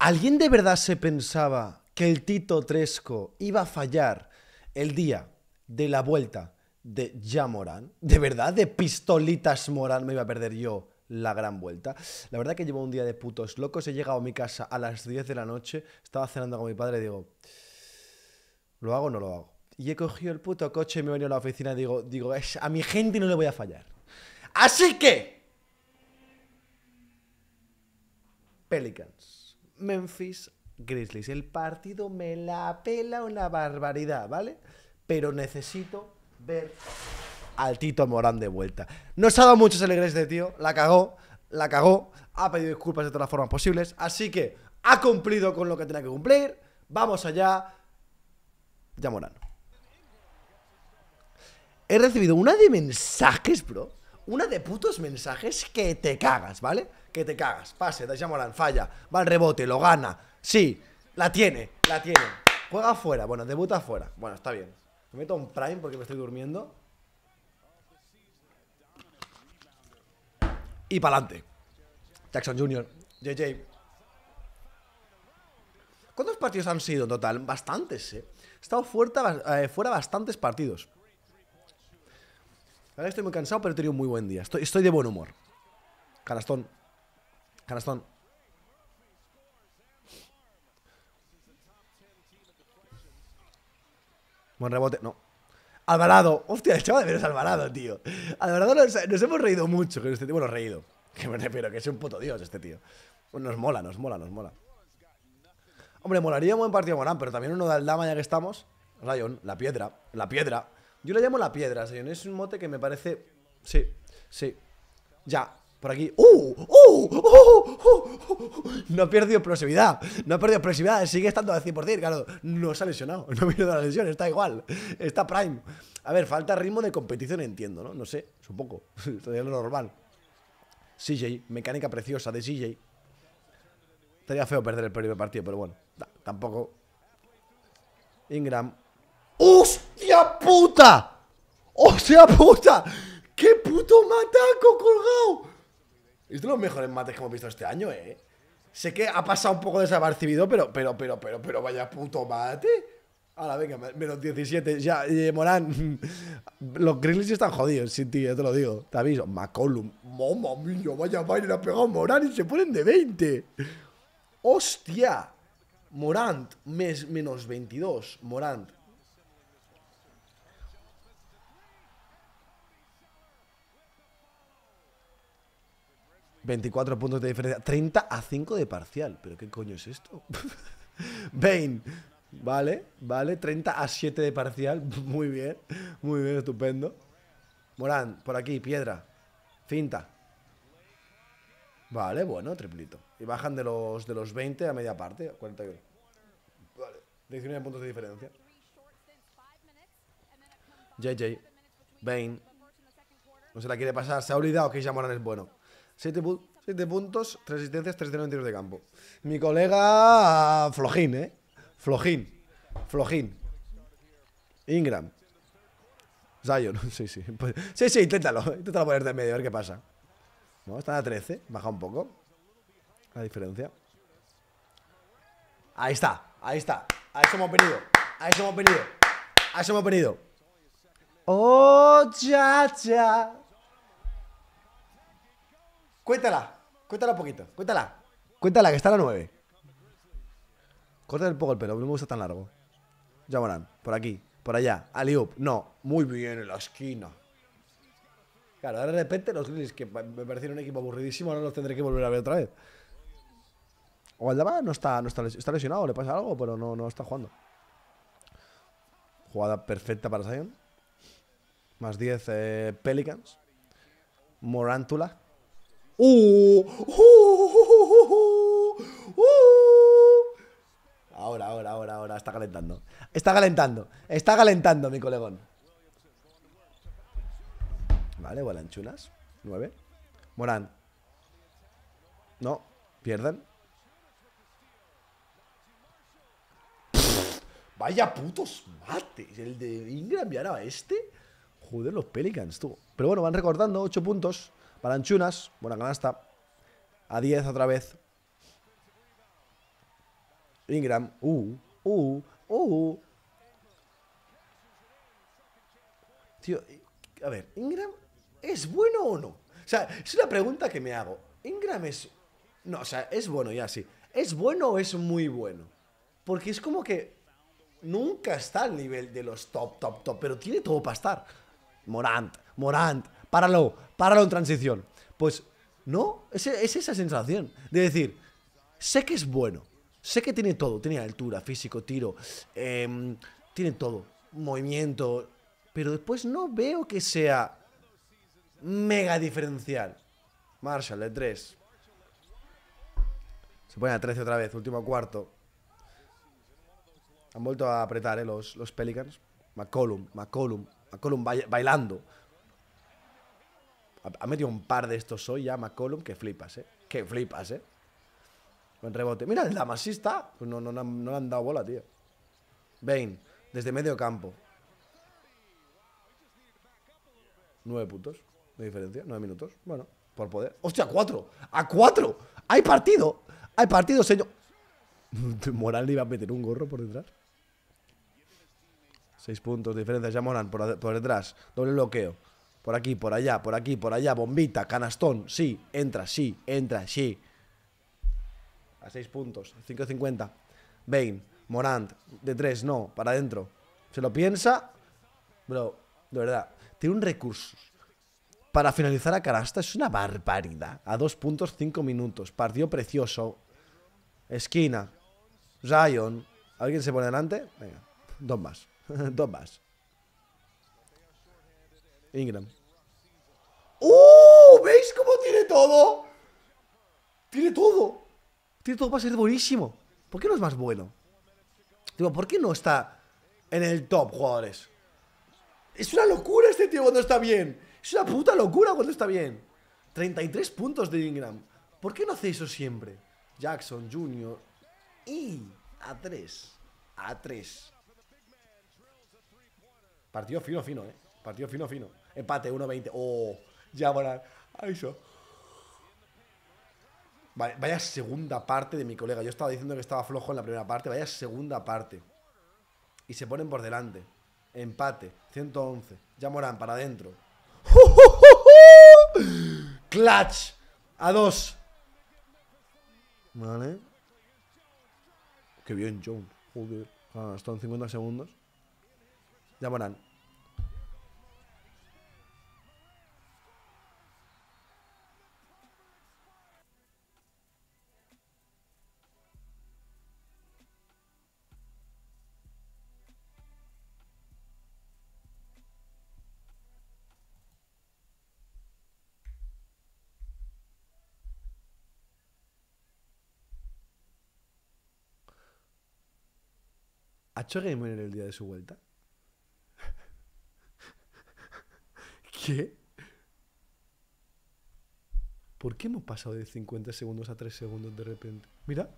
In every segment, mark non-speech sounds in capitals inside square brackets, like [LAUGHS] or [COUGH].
¿Alguien de verdad se pensaba que el Tito Tresco iba a fallar el día de la vuelta de yamorán ¿De verdad? ¿De pistolitas Morán me iba a perder yo la gran vuelta. La verdad que llevo un día de putos locos. He llegado a mi casa a las 10 de la noche, estaba cenando con mi padre y digo, ¿lo hago o no lo hago? Y he cogido el puto coche y me he venido a la oficina y digo, digo a mi gente no le voy a fallar. Así que... Pelicans. Memphis Grizzlies. El partido me la pela una barbaridad, ¿vale? Pero necesito ver al Tito Morán de vuelta. No se ha dado ese alegres de este tío, la cagó, la cagó, ha pedido disculpas de todas las formas posibles, así que ha cumplido con lo que tenía que cumplir. Vamos allá. Ya Morán. He recibido una de mensajes, bro. Una de putos mensajes que te cagas, ¿vale? Que te cagas. Pase, a Morán, falla. Va al rebote, lo gana. Sí, la tiene, la tiene. Juega afuera, bueno, debuta afuera. Bueno, está bien. Me meto un prime porque me estoy durmiendo. Y para adelante. Jackson Jr., JJ. ¿Cuántos partidos han sido en total? Bastantes, eh. He estado fuerte eh, fuera bastantes partidos estoy muy cansado, pero he tenido un muy buen día. Estoy, estoy de buen humor. Canastón. Canastón. Buen rebote. No. Alvarado. Hostia, el chaval de menos Alvarado, tío. Alvarado nos, hemos reído mucho con este tío. Bueno, reído. [LAUGHS] Que me refiero, que es un puto dios este tío. Nos mola, nos mola, nos mola. Hombre, molaría un buen partido Morán, pero también uno de dama ya que estamos. Rayon, la piedra, la piedra. Yo le llamo la piedra, señor. Es un mote que me parece. Sí, sí. Ya, por aquí. ¡Uh! ¡Uh! ¡Oh! ¡Oh! ¡Oh! No ha perdido explosividad. No ha perdido explosividad. Sigue estando al 100%. Claro, no se ha lesionado. [LAUGHS] No ha perdido la lesión. Está igual. Está prime. A ver, falta ritmo de competición, entiendo, ¿no? No sé. Supongo. Sería [LAUGHS] lo normal. CJ. Mecánica preciosa de CJ. Estaría feo perder el primer partido, pero bueno. tampoco. Ingram. ¡Uf! puta. O sea puta. ¡Qué puto mataco colgado! Es de los mejores mates que hemos visto este año, ¿eh? Sé que ha pasado un poco desapercibido, pero, pero, pero, pero, pero vaya puto mate. Ahora, venga, menos 17. Ya, eh, Morán, [LAUGHS] los Grizzlies están jodidos sí tío, ya te lo digo. Te aviso. McCollum, mamma mía, vaya baile ha pegado Morán y se ponen de 20. ¡Hostia! Morant, menos 22. Morant, 24 puntos de diferencia. 30 a 5 de parcial. ¿Pero qué coño es esto? [LAUGHS] Bane. Vale, vale. 30 a 7 de parcial. [LAUGHS] Muy bien. Muy bien, estupendo. Morán, por aquí, piedra. Cinta. Vale, bueno, triplito. Y bajan de los, de los 20 a media parte, 41. Vale, 19 puntos de diferencia. JJ, Bane. No se la quiere pasar, se ha olvidado que ya Morán, es bueno. 7, puntos, 3 asistencias, 3 de de campo. Mi colega Flojín, ¿eh? Flojín. Flojín. Ingram. Zion, [LAUGHS] sí, sí. Pues, sí, sí, inténtalo. Inténtalo ponerte en medio, a ver qué pasa. No, están a 13. Baja un poco. La diferencia. Ahí está, ahí está. A eso hemos venido. A eso hemos venido. A eso hemos venido. Oh, cha, cha. Cuéntala, cuéntala un poquito, cuéntala. Cuéntala, que está a la 9. Corta un poco el pelo, no me gusta tan largo. Ya por aquí, por allá, Aliup. No, muy bien en la esquina. Claro, de repente los Grizzlies, que me parecieron un equipo aburridísimo, ahora los tendré que volver a ver otra vez. O no está, no está, lesionado, le pasa algo, pero no, no está jugando. Jugada perfecta para Zion. Más 10 eh, Pelicans. Morántula ahora, ahora, ahora, ahora. Está calentando. Está calentando. Está calentando, mi colegón. Vale, chulas Nueve, Morán. No, pierden. vaya putos mates. El de Ingram y ahora este. Joder, los Pelicans, tú. Pero bueno, van recordando ocho puntos. Para buena canasta. A 10 otra vez. Ingram. Uh, uh, uh. Tío, a ver, ¿Ingram es bueno o no? O sea, es una pregunta que me hago. ¿Ingram es... No, o sea, es bueno ya sí. ¿Es bueno o es muy bueno? Porque es como que nunca está al nivel de los top, top, top, pero tiene todo para estar. Morant, Morant, páralo, páralo en transición. Pues no, es, esa sensación de decir, sé que es bueno, sé que tiene todo, tiene altura, físico, tiro, em, tiene todo, movimiento, pero después no veo que sea mega diferencial. Marshall de 3. Se pone a 13 otra vez, último cuarto. Han vuelto a apretar ¿eh? los, los Pelicans. McCollum, McCollum, McCollum bailando. Ha, metido un par de estos hoy ya, McCollum, que flipas, ¿eh? Que flipas, ¿eh? Buen rebote. Mira, el damasista. Pues no, no, le han dado bola, tío. Bane, desde medio campo. Nueve puntos de diferencia, nueve minutos. Bueno, por poder. ¡Hostia, cuatro! ¡A cuatro! ¡Hay partido! ¡Hay partido, señor! [LAUGHS] Moral le iba a meter un gorro por detrás. Seis puntos de diferencia, ya moran por, por detrás. Doble bloqueo. Por aquí, por allá, por aquí, por allá. Bombita, canastón. Sí, entra, sí, entra, sí. A 6 puntos. 5.50. Bane, Morant. De tres, no, para adentro. Se lo piensa. Bro, de verdad. Tiene un recurso. Para finalizar a Canasta es una barbaridad. A dos puntos, cinco minutos. Partido precioso. Esquina. Zion. ¿Alguien se pone delante? Venga. Dos más. [LAUGHS] Dos más. Ingram. ¡Uh! ¿Veis cómo tiene todo? Tiene todo. Tiene todo para ser buenísimo. ¿Por qué no es más bueno? Digo, ¿por qué no está en el top, jugadores? Es una locura este tío cuando está bien. Es una puta locura cuando está bien. 33 puntos de Ingram. ¿Por qué no hace eso siempre? Jackson Jr. Y a 3. A 3. Partido fino, fino, eh. Partido fino, fino. Empate, 1-20. Oh. Ya Eso. Vale, vaya segunda parte de mi colega. Yo estaba diciendo que estaba flojo en la primera parte. Vaya segunda parte. Y se ponen por delante. Empate. 111. Ya moran, para adentro. [LAUGHS] Clutch. A dos. Vale. Qué bien, John. Joder. Ah, están 50 segundos. moran ¿Ha hecho Game en el día de su vuelta? [LAUGHS] ¿Qué? ¿Por qué hemos pasado de 50 segundos a 3 segundos de repente? Mira.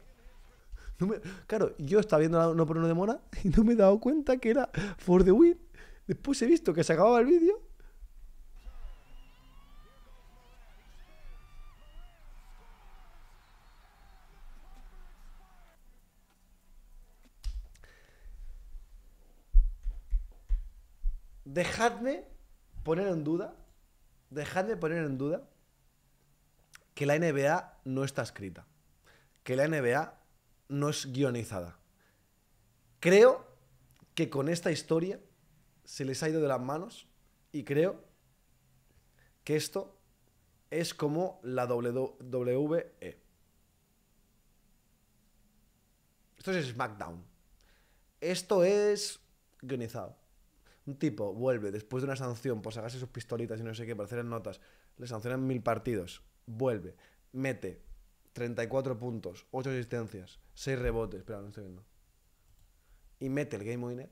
Claro, yo estaba viendo la no por uno de Mona y no me he dado cuenta que era for the win. Después he visto que se acababa el vídeo dejadme poner en duda, dejadme poner en duda que la NBA no está escrita, que la NBA no es guionizada. Creo que con esta historia se les ha ido de las manos y creo que esto es como la WWE. Esto es SmackDown. Esto es guionizado. Un tipo vuelve después de una sanción por sacarse sus pistolitas y no sé qué, para hacer notas, le sancionan mil partidos, vuelve, mete 34 puntos, 8 asistencias, 6 rebotes, pero no estoy viendo. Y mete el game winner.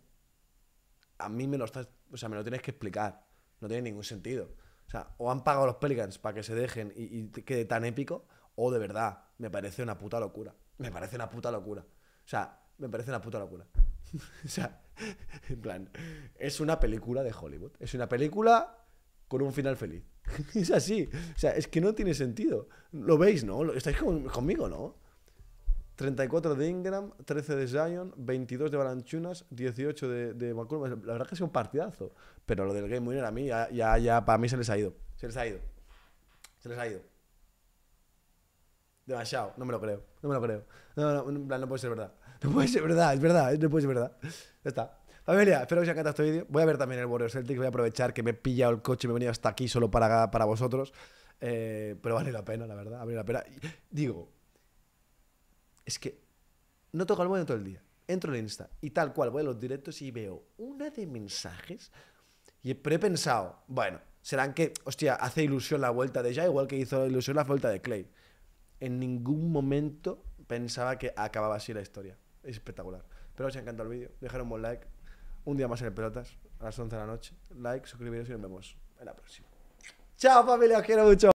A mí me lo estás, o sea, me lo tienes que explicar. No tiene ningún sentido. O sea, o han pagado los Pelicans para que se dejen y, y quede tan épico, o de verdad, me parece una puta locura. Me parece una puta locura. O sea, me parece una puta locura. [LAUGHS] o sea, en plan, es una película de Hollywood. Es una película con un final feliz. [LAUGHS] es así. O sea, es que no tiene sentido. Lo veis, ¿no? Estáis conmigo, ¿no? 34 de Ingram, 13 de Zion, 22 de Balanchunas, 18 de, de La verdad que es un partidazo. Pero lo del Game Winner a mí ya, ya, ya para mí se les ha ido. Se les ha ido. Se les ha ido demasiado, No me lo creo, no me lo creo. No, no, en plan, no puede ser verdad. [LAUGHS] No puede ser verdad, es verdad, no puede ser verdad. Ya está. Familia, espero que os haya encantado este vídeo. Voy a ver también el Warrior Celtic, voy a aprovechar que me he pillado el coche y me he venido hasta aquí solo para, para vosotros. Eh, pero vale la pena, la verdad, vale la pena. Digo, es que no toco el móvil todo el día. Entro en Insta y tal cual, voy a los directos y veo una de mensajes. Y he pensado, bueno, serán que, hostia, hace ilusión la vuelta de ya, igual que hizo ilusión la vuelta de Clay en ningún momento pensaba que acababa así la historia. Es espectacular. Pero os ha encantado el vídeo. Dejar un buen like. Un día más en el Pelotas, a las 11 de la noche. Like, suscribiros y nos vemos en la próxima. Chao familia, os quiero mucho.